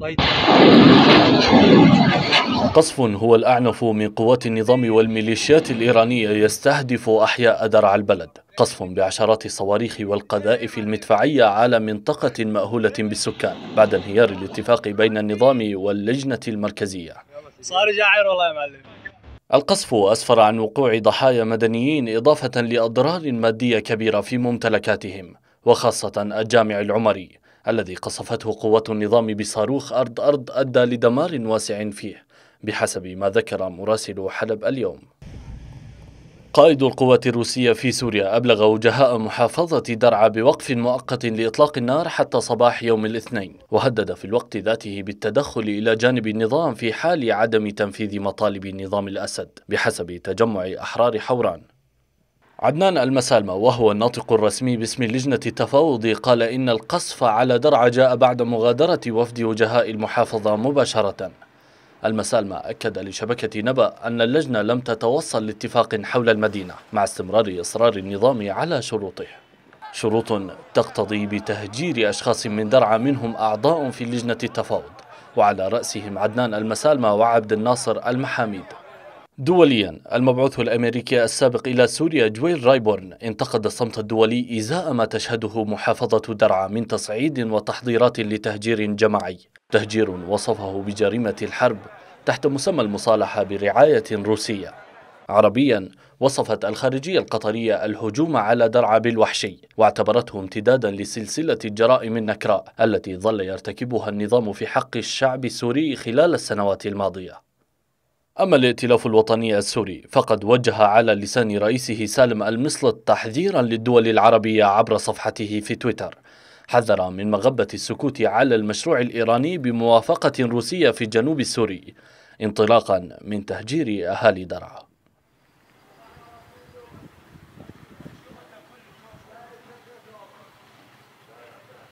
طيب. قصف هو الأعنف من قوات النظام والميليشيات الإيرانية يستهدف أحياء درع البلد قصف بعشرات الصواريخ والقذائف المدفعية على منطقة مأهولة بالسكان بعد انهيار الاتفاق بين النظام واللجنة المركزية صار جاعر والله يا معلم القصف أسفر عن وقوع ضحايا مدنيين إضافة لأضرار مادية كبيرة في ممتلكاتهم وخاصة الجامع العمري الذي قصفته قوات النظام بصاروخ أرض أرض أدى لدمار واسع فيه بحسب ما ذكر مراسل حلب اليوم قائد القوات الروسية في سوريا أبلغ وجهاء محافظة درعا بوقف مؤقت لإطلاق النار حتى صباح يوم الاثنين وهدد في الوقت ذاته بالتدخل إلى جانب النظام في حال عدم تنفيذ مطالب نظام الأسد بحسب تجمع أحرار حوران عدنان المسالمة وهو الناطق الرسمي باسم لجنة التفاوض قال إن القصف على درعا جاء بعد مغادرة وفد وجهاء المحافظة مباشرة المسالمة أكد لشبكة نبأ أن اللجنة لم تتوصل لاتفاق حول المدينة مع استمرار إصرار النظام على شروطه شروط تقتضي بتهجير أشخاص من درعا منهم أعضاء في لجنة التفاوض وعلى رأسهم عدنان المسالمة وعبد الناصر المحاميد دوليا المبعوث الامريكي السابق الى سوريا جويل رايبورن انتقد الصمت الدولي ازاء ما تشهده محافظه درعا من تصعيد وتحضيرات لتهجير جماعي تهجير وصفه بجريمه الحرب تحت مسمى المصالحه برعايه روسيه عربيا وصفت الخارجية القطرية الهجوم على درعا بالوحشي واعتبرته امتدادا لسلسلة الجرائم النكراء التي ظل يرتكبها النظام في حق الشعب السوري خلال السنوات الماضية أما الائتلاف الوطني السوري فقد وجه على لسان رئيسه سالم المصلت تحذيرا للدول العربية عبر صفحته في تويتر حذر من مغبة السكوت على المشروع الإيراني بموافقة روسية في جنوب السوري انطلاقا من تهجير أهالي درعا